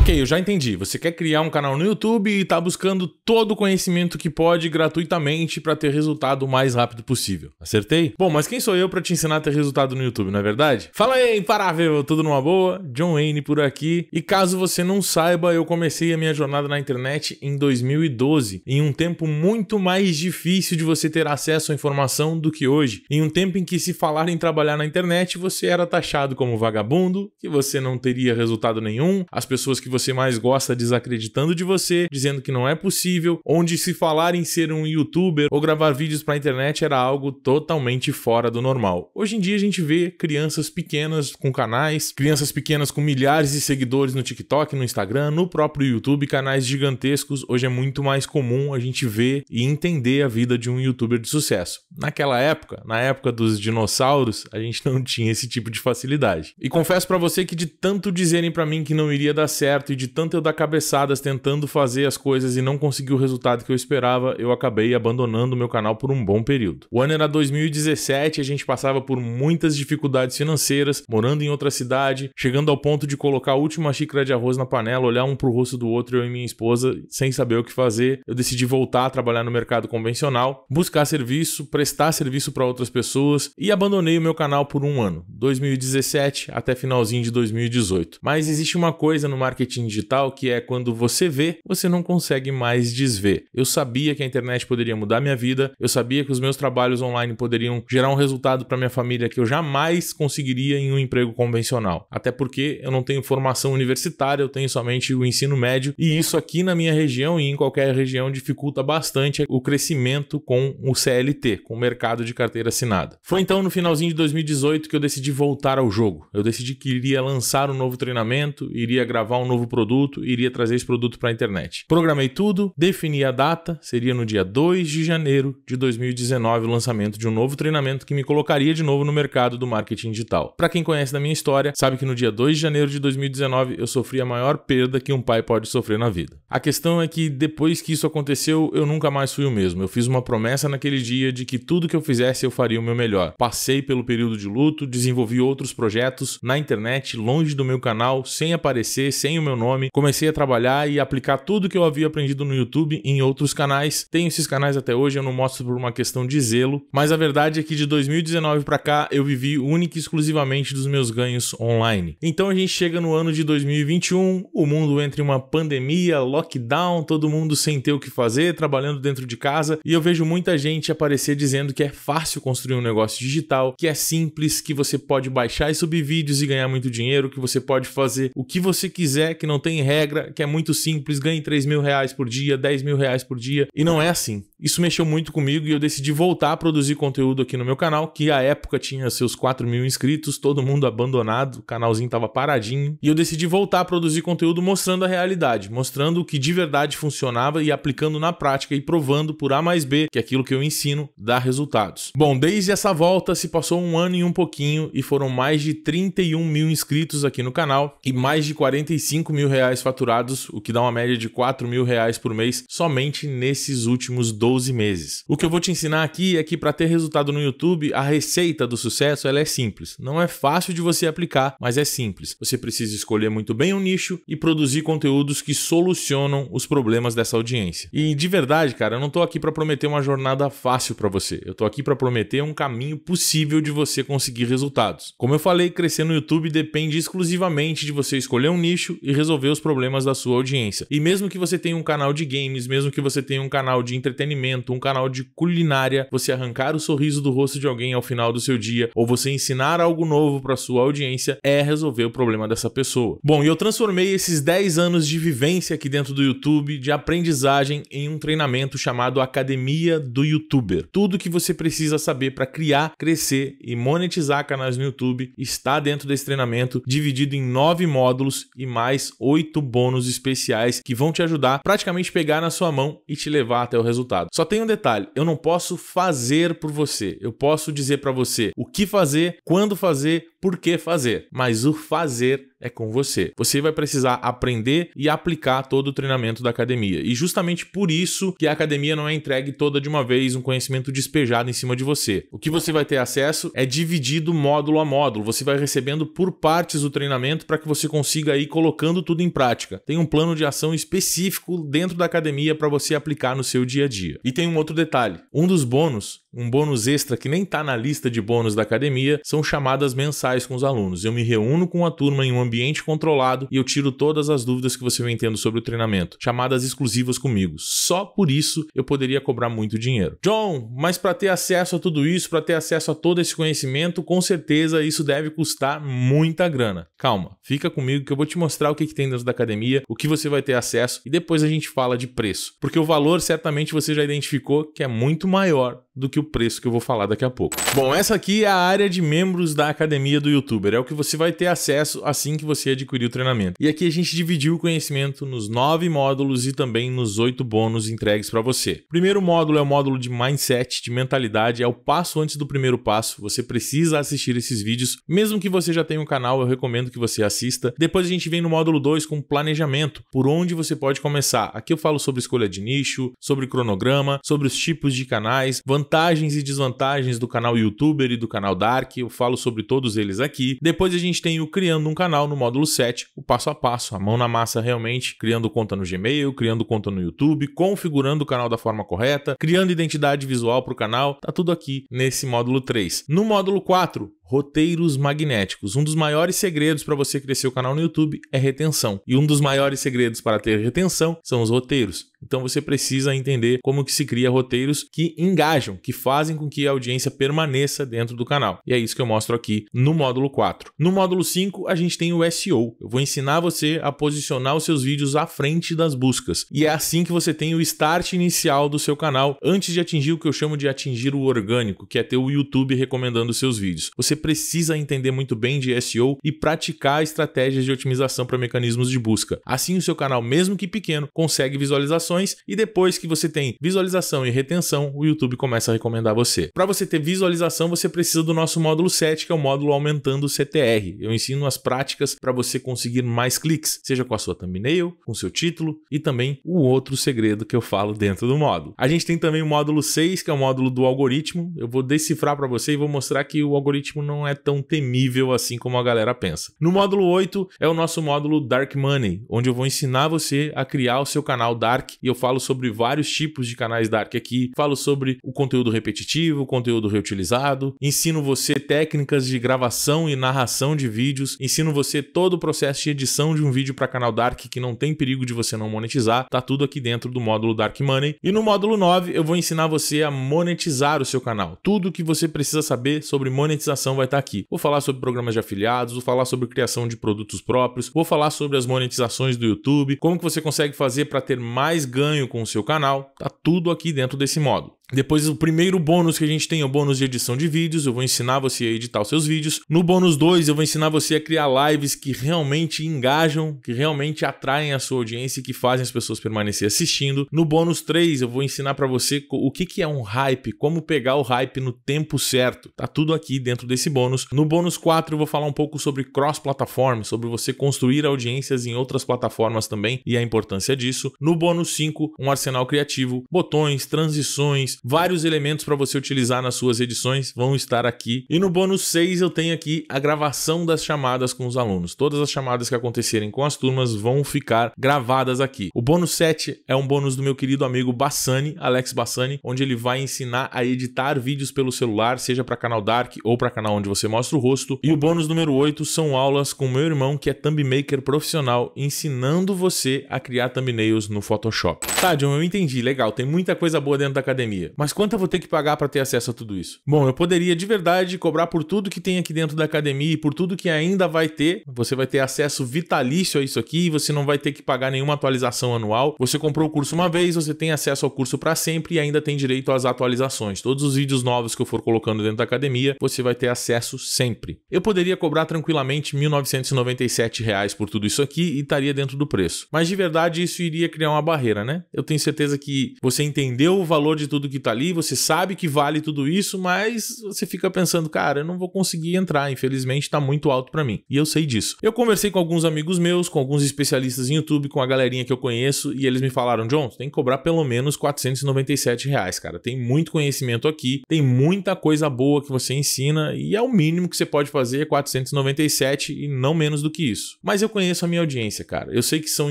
Ok, eu já entendi. Você quer criar um canal no YouTube e está buscando todo o conhecimento que pode gratuitamente para ter resultado o mais rápido possível. Acertei? Bom, mas quem sou eu para te ensinar a ter resultado no YouTube, não é verdade? Fala aí, imparável, tudo numa boa? John Wayne por aqui. E caso você não saiba, eu comecei a minha jornada na internet em 2012, em um tempo muito mais difícil de você ter acesso à informação do que hoje. Em um tempo em que se falar em trabalhar na internet, você era taxado como vagabundo, que você não teria resultado nenhum, as pessoas que que você mais gosta desacreditando de você, dizendo que não é possível, onde se falar em ser um youtuber ou gravar vídeos para a internet era algo totalmente fora do normal. Hoje em dia a gente vê crianças pequenas com canais, crianças pequenas com milhares de seguidores no TikTok, no Instagram, no próprio YouTube, canais gigantescos. Hoje é muito mais comum a gente ver e entender a vida de um youtuber de sucesso. Naquela época, na época dos dinossauros, a gente não tinha esse tipo de facilidade. E confesso para você que de tanto dizerem para mim que não iria dar certo certo e de tanto eu dar cabeçadas tentando fazer as coisas e não conseguir o resultado que eu esperava, eu acabei abandonando o meu canal por um bom período. O ano era 2017, a gente passava por muitas dificuldades financeiras, morando em outra cidade, chegando ao ponto de colocar a última xícara de arroz na panela, olhar um pro rosto do outro, eu e minha esposa, sem saber o que fazer. Eu decidi voltar a trabalhar no mercado convencional, buscar serviço, prestar serviço para outras pessoas e abandonei o meu canal por um ano, 2017 até finalzinho de 2018. Mas existe uma coisa no marketing marketing digital, que é quando você vê, você não consegue mais desver. Eu sabia que a internet poderia mudar minha vida, eu sabia que os meus trabalhos online poderiam gerar um resultado para minha família que eu jamais conseguiria em um emprego convencional. Até porque eu não tenho formação universitária, eu tenho somente o ensino médio, e isso aqui na minha região e em qualquer região dificulta bastante o crescimento com o CLT, com o mercado de carteira assinada. Foi então no finalzinho de 2018 que eu decidi voltar ao jogo. Eu decidi que iria lançar um novo treinamento, iria gravar um novo produto e iria trazer esse produto para a internet. Programei tudo, defini a data, seria no dia 2 de janeiro de 2019 o lançamento de um novo treinamento que me colocaria de novo no mercado do marketing digital. Para quem conhece da minha história, sabe que no dia 2 de janeiro de 2019 eu sofri a maior perda que um pai pode sofrer na vida. A questão é que depois que isso aconteceu, eu nunca mais fui o mesmo. Eu fiz uma promessa naquele dia de que tudo que eu fizesse eu faria o meu melhor. Passei pelo período de luto, desenvolvi outros projetos na internet, longe do meu canal, sem aparecer, sem o meu nome, comecei a trabalhar e aplicar tudo que eu havia aprendido no YouTube em outros canais. Tenho esses canais até hoje, eu não mostro por uma questão de zelo, mas a verdade é que de 2019 para cá eu vivi única e exclusivamente dos meus ganhos online. Então a gente chega no ano de 2021, o mundo entre uma pandemia, lockdown, todo mundo sem ter o que fazer, trabalhando dentro de casa, e eu vejo muita gente aparecer dizendo que é fácil construir um negócio digital, que é simples, que você pode baixar e subir vídeos e ganhar muito dinheiro, que você pode fazer o que você quiser né, que não tem regra, que é muito simples, ganhe 3 mil reais por dia, 10 mil reais por dia. E não é assim. Isso mexeu muito comigo e eu decidi voltar a produzir conteúdo aqui no meu canal, que à época tinha seus 4 mil inscritos, todo mundo abandonado, o canalzinho tava paradinho. E eu decidi voltar a produzir conteúdo mostrando a realidade, mostrando o que de verdade funcionava e aplicando na prática e provando por A mais B que aquilo que eu ensino dá resultados. Bom, desde essa volta se passou um ano e um pouquinho e foram mais de 31 mil inscritos aqui no canal e mais de 45 mil reais faturados, o que dá uma média de 4 mil reais por mês somente nesses últimos 12 12 meses. O que eu vou te ensinar aqui é que para ter resultado no YouTube, a receita do sucesso ela é simples. Não é fácil de você aplicar, mas é simples. Você precisa escolher muito bem o um nicho e produzir conteúdos que solucionam os problemas dessa audiência. E de verdade, cara, eu não tô aqui para prometer uma jornada fácil para você. Eu tô aqui para prometer um caminho possível de você conseguir resultados. Como eu falei, crescer no YouTube depende exclusivamente de você escolher um nicho e resolver os problemas da sua audiência. E mesmo que você tenha um canal de games, mesmo que você tenha um canal de entretenimento, entretenimento, um canal de culinária, você arrancar o sorriso do rosto de alguém ao final do seu dia ou você ensinar algo novo para sua audiência é resolver o problema dessa pessoa. Bom, e eu transformei esses 10 anos de vivência aqui dentro do YouTube, de aprendizagem, em um treinamento chamado Academia do YouTuber. Tudo que você precisa saber para criar, crescer e monetizar canais no YouTube está dentro desse treinamento, dividido em 9 módulos e mais 8 bônus especiais que vão te ajudar praticamente pegar na sua mão e te levar até o resultado. Só tem um detalhe, eu não posso fazer por você. Eu posso dizer para você o que fazer, quando fazer, por que fazer, mas o fazer é com você. Você vai precisar aprender e aplicar todo o treinamento da academia. E justamente por isso que a academia não é entregue toda de uma vez, um conhecimento despejado em cima de você. O que você vai ter acesso é dividido módulo a módulo. Você vai recebendo por partes o treinamento para que você consiga ir colocando tudo em prática. Tem um plano de ação específico dentro da academia para você aplicar no seu dia a dia. E tem um outro detalhe: um dos bônus um bônus extra que nem está na lista de bônus da academia são chamadas mensais com os alunos. Eu me reúno com a turma em um ambiente controlado e eu tiro todas as dúvidas que você vem tendo sobre o treinamento. Chamadas exclusivas comigo. Só por isso eu poderia cobrar muito dinheiro. John, mas para ter acesso a tudo isso, para ter acesso a todo esse conhecimento, com certeza isso deve custar muita grana. Calma, fica comigo que eu vou te mostrar o que, que tem dentro da academia, o que você vai ter acesso e depois a gente fala de preço. Porque o valor certamente você já identificou que é muito maior do que o preço que eu vou falar daqui a pouco. Bom, essa aqui é a área de membros da academia do youtuber, é o que você vai ter acesso assim que você adquirir o treinamento. E aqui a gente dividiu o conhecimento nos nove módulos e também nos oito bônus entregues para você. O primeiro módulo é o módulo de mindset, de mentalidade, é o passo antes do primeiro passo. Você precisa assistir esses vídeos, mesmo que você já tenha um canal, eu recomendo que você assista. Depois a gente vem no módulo 2 com planejamento, por onde você pode começar. Aqui eu falo sobre escolha de nicho, sobre cronograma, sobre os tipos de canais, vantagens vantagens e desvantagens do canal YouTuber e do canal Dark, eu falo sobre todos eles aqui. Depois a gente tem o Criando um Canal no módulo 7, o passo a passo, a mão na massa realmente, criando conta no Gmail, criando conta no YouTube, configurando o canal da forma correta, criando identidade visual para o canal, tá tudo aqui nesse módulo 3. No módulo 4, Roteiros magnéticos. Um dos maiores segredos para você crescer o canal no YouTube é retenção. E um dos maiores segredos para ter retenção são os roteiros. Então você precisa entender como que se cria roteiros que engajam, que fazem com que a audiência permaneça dentro do canal. E é isso que eu mostro aqui no módulo 4. No módulo 5, a gente tem o SEO. Eu vou ensinar você a posicionar os seus vídeos à frente das buscas. E é assim que você tem o start inicial do seu canal antes de atingir o que eu chamo de atingir o orgânico, que é ter o YouTube recomendando seus vídeos. Você precisa entender muito bem de SEO e praticar estratégias de otimização para mecanismos de busca. Assim, o seu canal, mesmo que pequeno, consegue visualizações e depois que você tem visualização e retenção, o YouTube começa a recomendar você. Para você ter visualização, você precisa do nosso módulo 7, que é o módulo aumentando o CTR. Eu ensino as práticas para você conseguir mais cliques, seja com a sua thumbnail, com seu título e também o outro segredo que eu falo dentro do módulo. A gente tem também o módulo 6, que é o módulo do algoritmo. Eu vou decifrar para você e vou mostrar que o algoritmo não é tão temível assim como a galera pensa. No módulo 8 é o nosso módulo Dark Money, onde eu vou ensinar você a criar o seu canal Dark e eu falo sobre vários tipos de canais Dark aqui, falo sobre o conteúdo repetitivo, o conteúdo reutilizado, ensino você técnicas de gravação e narração de vídeos, ensino você todo o processo de edição de um vídeo para canal Dark que não tem perigo de você não monetizar, tá tudo aqui dentro do módulo Dark Money. E no módulo 9 eu vou ensinar você a monetizar o seu canal. Tudo que você precisa saber sobre monetização vai estar aqui. Vou falar sobre programas de afiliados, vou falar sobre criação de produtos próprios, vou falar sobre as monetizações do YouTube, como que você consegue fazer para ter mais ganho com o seu canal, tá tudo aqui dentro desse módulo. Depois, o primeiro bônus que a gente tem é o bônus de edição de vídeos. Eu vou ensinar você a editar os seus vídeos. No bônus 2, eu vou ensinar você a criar lives que realmente engajam, que realmente atraem a sua audiência e que fazem as pessoas permanecer assistindo. No bônus 3, eu vou ensinar para você o que, que é um hype, como pegar o hype no tempo certo. Tá tudo aqui dentro desse bônus. No bônus 4, eu vou falar um pouco sobre cross-plataforma, sobre você construir audiências em outras plataformas também e a importância disso. No bônus 5, um arsenal criativo, botões, transições Vários elementos para você utilizar nas suas edições vão estar aqui. E no bônus 6 eu tenho aqui a gravação das chamadas com os alunos. Todas as chamadas que acontecerem com as turmas vão ficar gravadas aqui. O bônus 7 é um bônus do meu querido amigo Bassani, Alex Bassani, onde ele vai ensinar a editar vídeos pelo celular, seja para canal Dark ou para canal onde você mostra o rosto. E o bônus número 8 são aulas com meu irmão, que é thumb maker profissional, ensinando você a criar thumbnails no Photoshop. Tá, John, eu entendi. Legal, tem muita coisa boa dentro da academia. Mas quanto eu vou ter que pagar para ter acesso a tudo isso? Bom, eu poderia de verdade cobrar por tudo que tem aqui dentro da academia e por tudo que ainda vai ter. Você vai ter acesso vitalício a isso aqui e você não vai ter que pagar nenhuma atualização anual. Você comprou o curso uma vez, você tem acesso ao curso para sempre e ainda tem direito às atualizações. Todos os vídeos novos que eu for colocando dentro da academia, você vai ter acesso sempre. Eu poderia cobrar tranquilamente R$ 1.997 reais por tudo isso aqui e estaria dentro do preço. Mas de verdade isso iria criar uma barreira, né? Eu tenho certeza que você entendeu o valor de tudo que está ali, você sabe que vale tudo isso, mas você fica pensando, cara, eu não vou conseguir entrar, infelizmente está muito alto para mim. E eu sei disso. Eu conversei com alguns amigos meus, com alguns especialistas em YouTube, com a galerinha que eu conheço, e eles me falaram, John, tem que cobrar pelo menos 497 reais, cara. Tem muito conhecimento aqui, tem muita coisa boa que você ensina, e é o mínimo que você pode fazer é 497 e não menos do que isso. Mas eu conheço a minha audiência, cara. Eu sei que são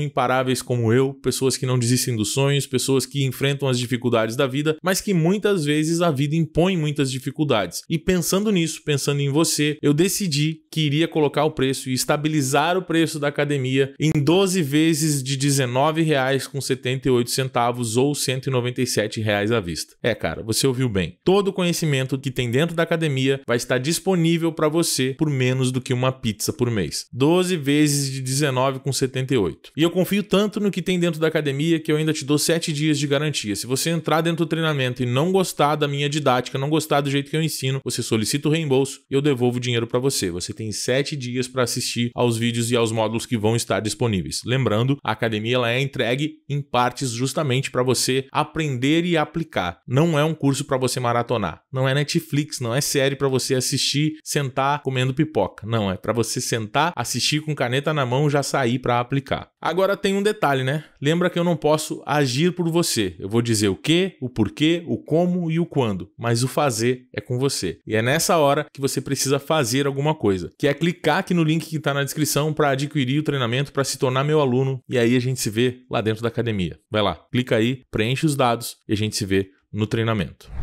imparáveis como eu, pessoas que não desistem dos sonhos, pessoas que enfrentam as dificuldades da vida, mas mas que muitas vezes a vida impõe muitas dificuldades. E pensando nisso, pensando em você, eu decidi que iria colocar o preço e estabilizar o preço da academia em 12 vezes de R$19,78 ou R$197 à vista. É, cara, você ouviu bem. Todo o conhecimento que tem dentro da academia vai estar disponível para você por menos do que uma pizza por mês. 12 vezes de R$19,78. E eu confio tanto no que tem dentro da academia que eu ainda te dou 7 dias de garantia. Se você entrar dentro do treinamento e não gostar da minha didática, não gostar do jeito que eu ensino, você solicita o reembolso e eu devolvo o dinheiro para você. Você tem sete dias para assistir aos vídeos e aos módulos que vão estar disponíveis. Lembrando, a academia ela é entregue em partes justamente para você aprender e aplicar. Não é um curso para você maratonar, não é Netflix, não é série para você assistir, sentar comendo pipoca. Não, é para você sentar, assistir com caneta na mão já sair para aplicar. Agora tem um detalhe, né? Lembra que eu não posso agir por você. Eu vou dizer o que, o porquê, o como e o quando, mas o fazer é com você. E é nessa hora que você precisa fazer alguma coisa, que é clicar aqui no link que está na descrição para adquirir o treinamento para se tornar meu aluno e aí a gente se vê lá dentro da academia. Vai lá, clica aí, preenche os dados e a gente se vê no treinamento.